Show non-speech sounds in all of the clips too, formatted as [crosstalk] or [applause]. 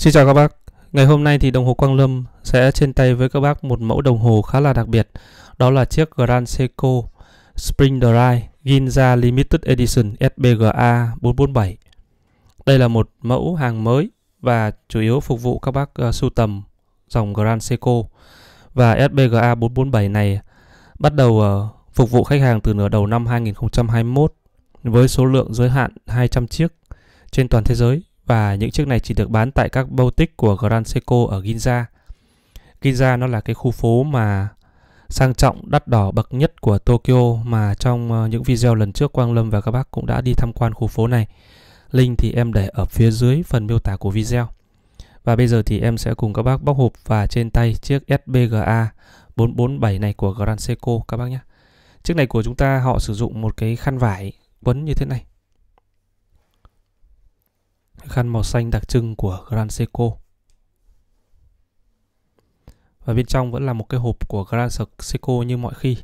Xin chào các bác. Ngày hôm nay thì đồng hồ Quang Lâm sẽ trên tay với các bác một mẫu đồng hồ khá là đặc biệt. Đó là chiếc Grand Seiko Spring Drive Ginza Limited Edition SBGA 447. Đây là một mẫu hàng mới và chủ yếu phục vụ các bác uh, sưu tầm dòng Grand Seiko. Và SBGA 447 này bắt đầu uh, phục vụ khách hàng từ nửa đầu năm 2021 với số lượng giới hạn 200 chiếc trên toàn thế giới và những chiếc này chỉ được bán tại các boutique của Grand Seiko ở Ginza. Ginza nó là cái khu phố mà sang trọng đắt đỏ bậc nhất của Tokyo mà trong ờ, những video lần trước Quang Lâm và các bác cũng đã đi tham quan khu phố này. Link thì em để ở phía dưới phần miêu tả của video. Và bây giờ thì em sẽ cùng các bác bóc hộp và trên tay chiếc SBGA 447 này của Grand Seiko các bác nhé. Chiếc này của chúng ta họ sử dụng một cái khăn vải quấn như thế này khăn màu xanh đặc trưng của Gran Seco. Và bên trong vẫn là một cái hộp của Gran Seco như mọi khi.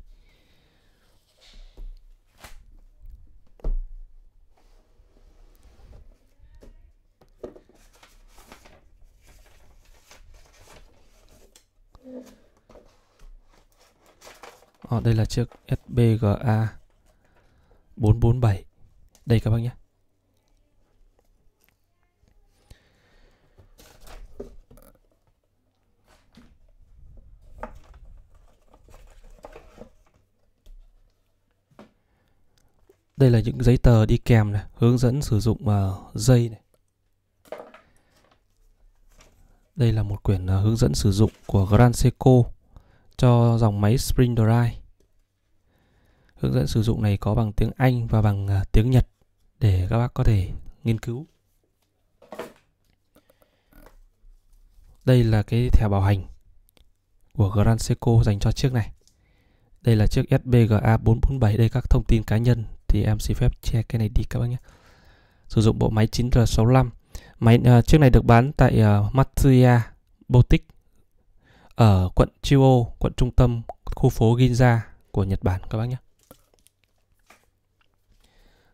Ở ờ, đây là chiếc SBGA 447. Đây các bác nhé. Đây là những giấy tờ đi kèm này, hướng dẫn sử dụng uh, dây này. Đây là một quyển uh, hướng dẫn sử dụng của Grand Seiko cho dòng máy Spring Drive. Hướng dẫn sử dụng này có bằng tiếng Anh và bằng uh, tiếng Nhật để các bác có thể nghiên cứu. Đây là cái thẻ bảo hành của Grand Seiko dành cho chiếc này. Đây là chiếc SBGA 447 đây các thông tin cá nhân thì em xin phép che cái này đi các bác nhé sử dụng bộ máy 9R65 máy uh, chiếc này được bán tại uh, Matsuya Boutique ở quận Chiyo quận trung tâm khu phố Ginza của Nhật Bản các bác nhé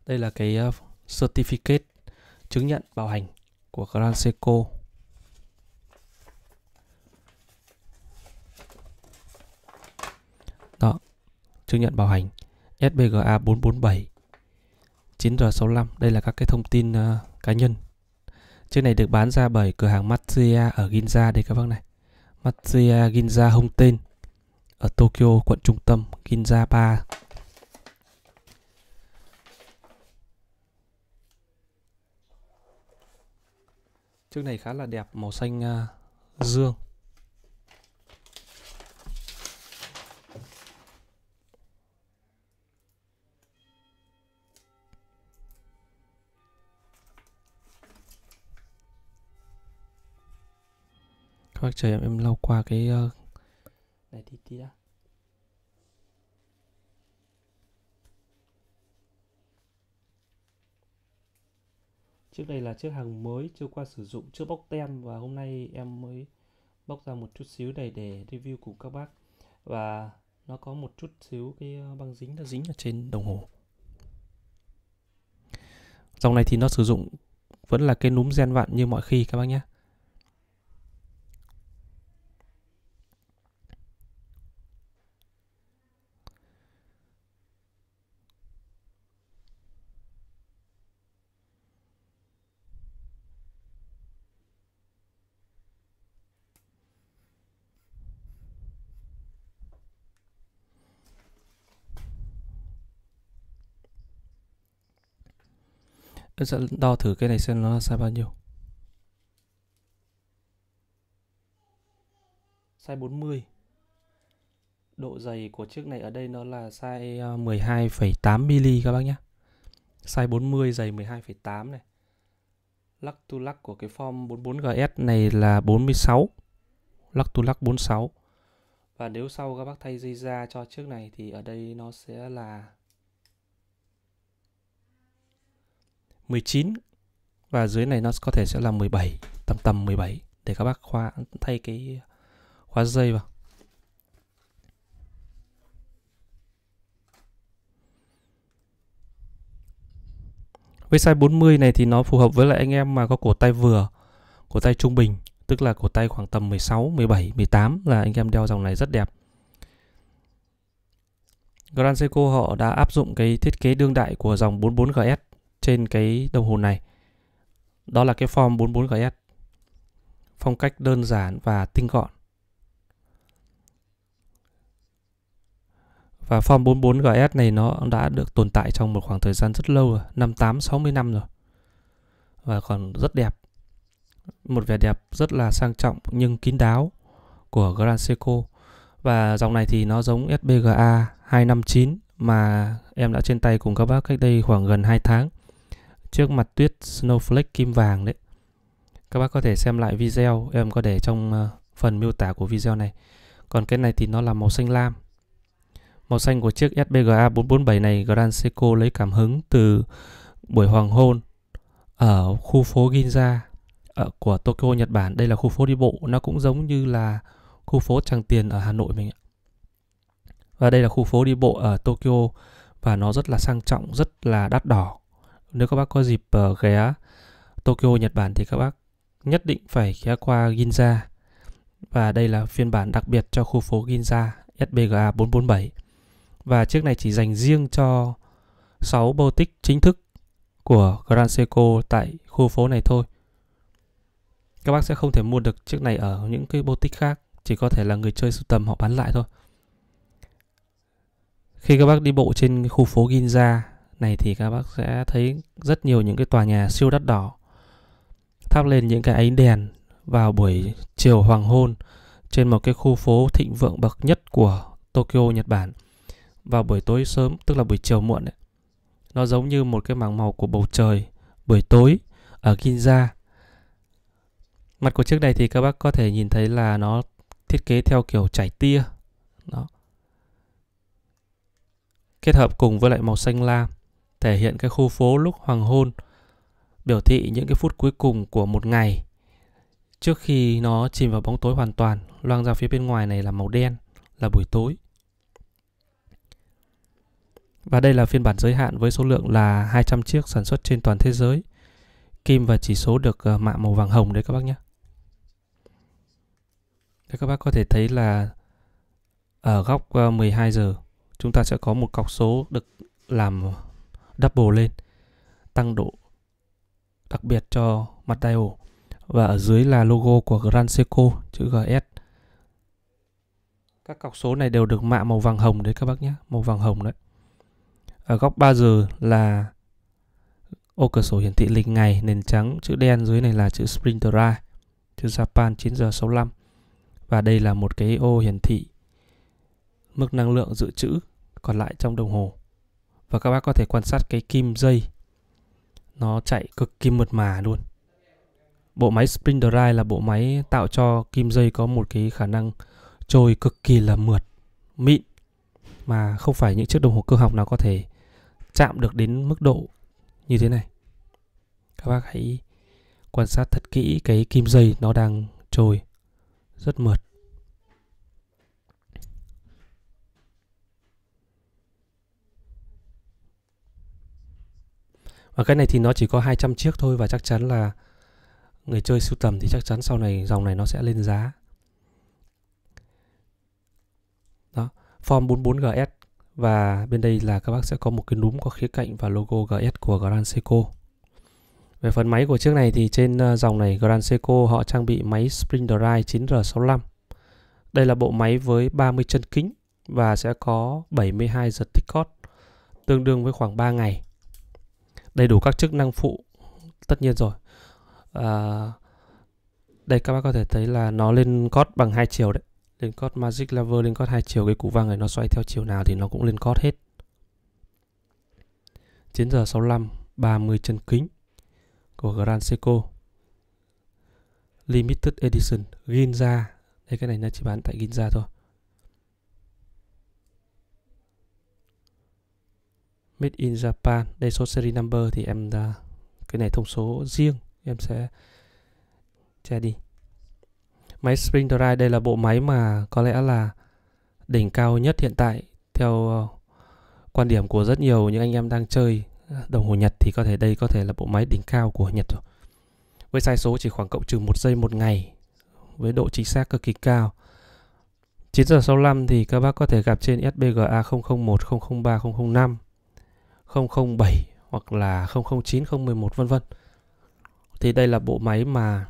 đây là cái uh, certificate chứng nhận bảo hành của Grand Seiko đó chứng nhận bảo hành SBGA 447 9R65 đây là các cái thông tin uh, cá nhân chiếc này được bán ra bởi cửa hàng Matsuya ở Ginza đây các bác này Matsuya Ginza tên ở Tokyo quận trung tâm Ginza 3 chiếc này khá là đẹp màu xanh uh, dương các chờ em em lau qua cái uh... này tí tí đã Trước đây là chiếc hàng mới chưa qua sử dụng, chưa bóc tem và hôm nay em mới bóc ra một chút xíu này để review cùng các bác. Và nó có một chút xíu cái ờ, băng dính đã dính ở trên đồng hồ. Dòng này thì nó sử dụng vẫn là cái núm gen vặn như mọi khi các bác nhé. Tôi sẽ đo thử cái này xem nó sai bao nhiêu. Size 40. Độ dày của chiếc này ở đây nó là size 12,8mm à, các bác nhé. Size 40 dày 12,8 này. Lắc to lắc của cái form 44GS này là 46. Lắc to lắc 46. Và nếu sau các bác thay dây ra cho chiếc này thì ở đây nó sẽ là 19 và dưới này nó có thể sẽ là 17 tầm tầm 17 để các bác khóa thay cái khóa dây vào với size 40 này thì nó phù hợp với lại anh em mà có cổ tay vừa cổ tay trung bình tức là cổ tay khoảng tầm 16 17 18 là anh em đeo dòng này rất đẹp Grand Seiko họ đã áp dụng cái thiết kế đương đại của dòng 44GS trên cái đồng hồ này. Đó là cái form 44GS. Phong cách đơn giản và tinh gọn. Và form 44GS này nó đã được tồn tại trong một khoảng thời gian rất lâu rồi, năm 8 60 năm rồi. Và còn rất đẹp. Một vẻ đẹp rất là sang trọng nhưng kín đáo của Grand Seiko. Và dòng này thì nó giống SBGA 259 mà em đã trên tay cùng các bác cách đây khoảng gần 2 tháng trước mặt tuyết snowflake kim vàng đấy. Các bác có thể xem lại video em có để trong ờ, phần miêu tả của video này. Còn cái này thì nó là màu xanh lam. Màu xanh của chiếc SBGA 447 này Grand Seiko lấy cảm hứng từ buổi hoàng hôn ở khu phố Ginza ở ờ, của Tokyo Nhật Bản. Đây là khu phố đi bộ, nó cũng giống như là khu phố Tràng Tiền ở Hà Nội mình ạ. Và đây là khu phố đi bộ ở Tokyo và nó rất là sang trọng, rất là đắt đỏ. Nếu các bác có dịp uh, ghé Tokyo, Nhật Bản thì các bác nhất định phải ghé qua Ginza. Và đây là phiên bản đặc biệt cho khu phố Ginza SBGA 447. Và chiếc này chỉ dành riêng cho 6 boutique chính thức của Grand Seiko tại khu phố này thôi. Các bác sẽ không thể mua được chiếc này ở những cái boutique khác, chỉ có thể là người chơi sưu tầm họ bán lại thôi. Khi các bác đi bộ trên khu phố Ginza này thì các bác sẽ thấy rất nhiều những cái tòa nhà siêu đắt đỏ thắp lên những cái ánh đèn vào buổi chiều hoàng hôn trên một cái khu phố thịnh vượng bậc nhất của Tokyo, Nhật Bản vào buổi tối sớm, tức là buổi chiều muộn ấy. Nó giống như một cái mảng màu của bầu trời buổi tối ở Ginza. Mặt của chiếc này thì các bác có thể nhìn thấy là nó thiết kế theo kiểu chảy tia. Đó. Kết hợp cùng với lại màu xanh lam thể hiện cái khu phố lúc hoàng hôn, biểu thị những cái phút cuối cùng của một ngày trước khi nó chìm vào bóng tối hoàn toàn, loang ra phía bên ngoài này là màu đen, là buổi tối. Và đây là phiên bản giới hạn với số lượng là 200 chiếc sản xuất trên toàn thế giới. Kim và chỉ số được ờ, mạ màu vàng hồng đấy các bác nhé. Đây các bác có thể thấy là ở góc 12 ờ, giờ chúng ta sẽ có một cọc số được làm double lên tăng độ đặc biệt cho mặt ổ và ở dưới là logo của Grand Seiko chữ GS các cọc số này đều được mạ màu vàng hồng đấy các bác nhé màu vàng hồng đấy ở góc 3 giờ là ô cửa sổ hiển thị lịch ngày nền trắng chữ đen dưới này là chữ Spring Drive chữ Japan 9 giờ 65 và đây là một cái ô hiển thị mức năng lượng dự trữ còn lại trong đồng hồ và các bác có thể quan sát cái kim dây nó chạy cực kỳ mượt mà luôn bộ máy spring drive là bộ máy tạo cho kim dây có một cái khả năng trôi cực kỳ là mượt mịn mà không phải những chiếc đồng hồ cơ học nào có thể chạm được đến mức độ như thế này các bác hãy quan sát thật kỹ cái kim dây nó đang trôi rất mượt và cái này thì nó chỉ có 200 chiếc thôi và chắc chắn là người chơi sưu tầm thì chắc chắn sau này dòng này nó sẽ lên giá đó form 44GS và bên đây là các bác sẽ có một cái núm có khía cạnh và logo GS của Grand Seiko về phần máy của chiếc này thì trên ờ, dòng này Grand Seiko họ trang bị máy Spring Drive 9R65 đây là bộ máy với 30 chân kính và sẽ có 72 giật tích cót tương đương với khoảng 3 ngày đầy đủ các chức năng phụ tất nhiên rồi à, đây các bác có thể thấy là nó lên cót bằng hai chiều đấy lên cót magic lever lên cót hai chiều cái cụ vàng này nó xoay theo chiều nào thì nó cũng lên cót hết 9 giờ 65 30 chân kính của Grand Seiko Limited Edition Ginza đây cái này nó chỉ bán tại Ginza thôi Made in Japan đây số series number thì em cái này thông số riêng em sẽ che đi máy Spring Drive đây là bộ máy mà có lẽ là đỉnh cao nhất hiện tại theo ờ, quan điểm của rất nhiều những anh em đang chơi ờ, đồng hồ Nhật thì có thể đây có thể là bộ máy đỉnh cao của Nhật rồi với sai số chỉ khoảng cộng trừ một giây một ngày với độ chính xác cực kỳ cao 9 giờ 65 thì các bác có thể gặp trên SBGA 001, 003, 005 007 hoặc là 009, 011 vân vân. Thì đây là bộ máy mà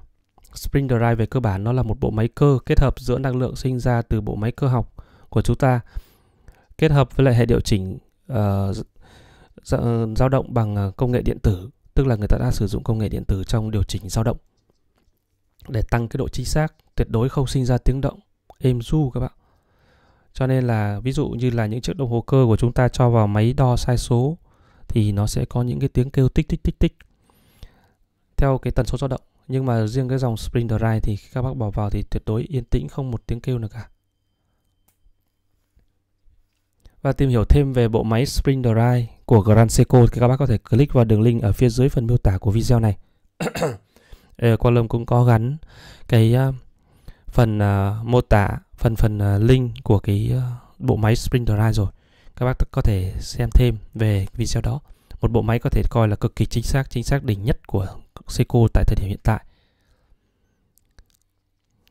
Spring Drive về cơ bản nó là một bộ máy cơ kết hợp giữa năng lượng sinh ra từ bộ máy cơ học của chúng ta kết hợp với lại hệ điều chỉnh uh, dao động bằng ờ, công nghệ điện tử, tức là người ta đã sử dụng công nghệ điện tử trong điều chỉnh dao động để tăng cái độ chính xác, tuyệt đối không sinh ra tiếng động êm du các bạn. Cho nên là ví dụ như là những chiếc đồng hồ cơ của chúng ta cho vào máy đo sai số thì nó sẽ có những cái tiếng kêu tích tích tích tích theo cái tần số dao động nhưng mà riêng cái dòng Spring Drive thì khi các bác bỏ vào thì tuyệt đối yên tĩnh không một tiếng kêu nào cả và tìm hiểu thêm về bộ máy Spring Drive của Grand Seiko thì các bác có thể click vào đường link ở phía dưới phần miêu tả của video này [coughs] lâm cũng có gắn cái ờ, phần uh, mô tả phần phần uh, link của cái uh, bộ máy Spring Drive rồi các bác có thể xem thêm về video đó. Một bộ máy có thể coi là cực kỳ chính xác, chính xác đỉnh nhất của Seiko tại thời điểm hiện tại.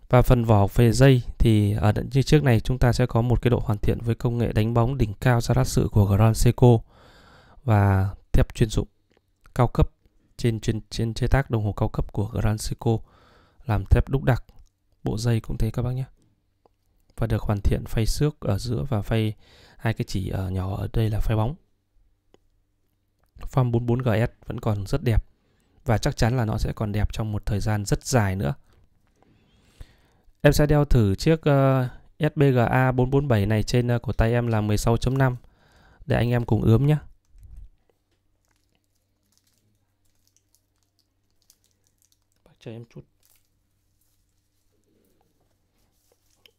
Và phần vỏ về dây thì ở à, như chiếc này chúng ta sẽ có một cái độ hoàn thiện với công nghệ đánh bóng đỉnh cao ra đắt sự của Grand Seiko và thép chuyên dụng cao cấp trên trên trên chế tác đồng hồ cao cấp của Grand Seiko làm thép đúc đặc. Bộ dây cũng thế các bác nhé và được hoàn thiện phay xước ở giữa và phay hai cái chỉ ở ờ, nhỏ ở đây là phay bóng. Form 44GS vẫn còn rất đẹp và chắc chắn là nó sẽ còn đẹp trong một thời gian rất dài nữa. Em sẽ đeo thử chiếc uh, SBGA 447 này trên uh, ờ, của tay em là 16.5 để anh em cùng ướm nhé. Bác chờ em chút.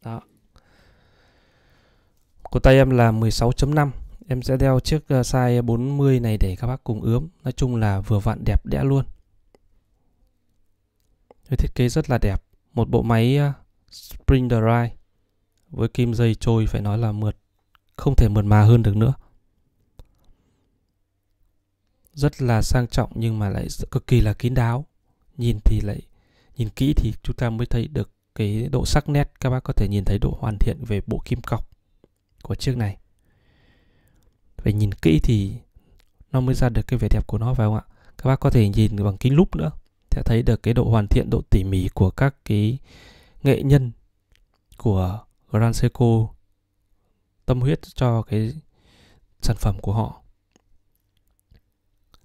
Đó của tay em là 16.5 em sẽ đeo chiếc ờ, size 40 này để các bác cùng ướm nói chung là vừa vặn đẹp đẽ luôn với thiết kế rất là đẹp một bộ máy ờ, spring drive với kim dây trôi phải nói là mượt không thể mượt mà hơn được nữa rất là sang trọng nhưng mà lại cực kỳ là kín đáo nhìn thì lại nhìn kỹ thì chúng ta mới thấy được cái độ sắc nét các bác có thể nhìn thấy độ hoàn thiện về bộ kim cọc của chiếc này phải nhìn kỹ thì nó mới ra được cái vẻ đẹp của nó phải không ạ các bác có thể nhìn bằng kính lúp nữa sẽ thấy được cái độ hoàn thiện độ tỉ mỉ của các cái nghệ nhân của Grand Seiko tâm huyết cho cái sản phẩm của họ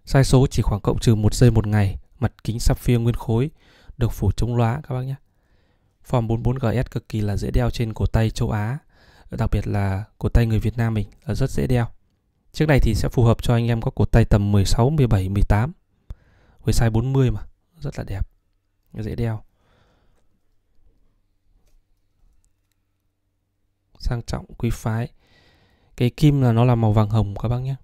sai số chỉ khoảng cộng trừ 1 giây một ngày mặt kính sapphire nguyên khối được phủ chống lóa các bác nhé form 44GS cực kỳ là dễ đeo trên cổ tay châu Á đặc biệt là cổ tay người Việt Nam mình là rất dễ đeo chiếc này thì sẽ phù hợp cho anh em có cổ tay tầm 16, 17, 18 với size 40 mà rất là đẹp dễ đeo sang trọng quý phái cái kim là nó là màu vàng hồng các bác nhé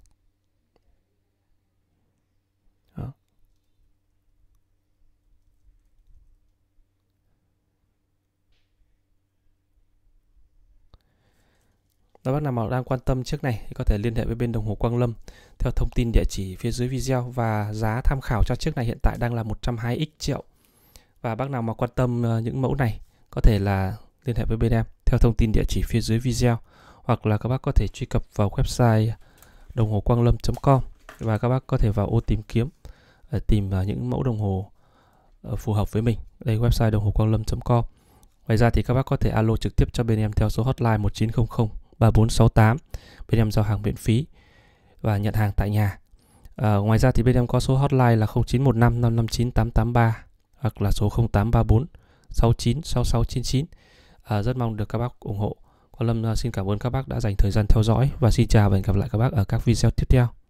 Các bác nào mà đang quan tâm chiếc này thì có thể liên hệ với bên đồng hồ Quang Lâm theo thông tin địa chỉ phía dưới video và giá tham khảo cho chiếc này hiện tại đang là 120x triệu. Và bác nào mà quan tâm ờ, những mẫu này có thể là liên hệ với bên em theo thông tin địa chỉ phía dưới video hoặc là các bác có thể truy cập vào website đồng hồ quang lâm.com và các bác có thể vào ô tìm kiếm để ờ, tìm ờ, những mẫu đồng hồ phù hợp với mình. Đây website đồng hồ quang lâm.com. Ngoài ra thì các bác có thể alo trực tiếp cho bên em theo số hotline 1900 3468 bên em giao hàng miễn phí và nhận hàng tại nhà à, ngoài ra thì bên em có số hotline là 0915 559 883 hoặc là số 0834 69 6699 à, rất mong được các bác ủng hộ Quang Lâm ờ, xin cảm ơn các bác đã dành thời gian theo dõi và xin chào và hẹn gặp lại các bác ở các video tiếp theo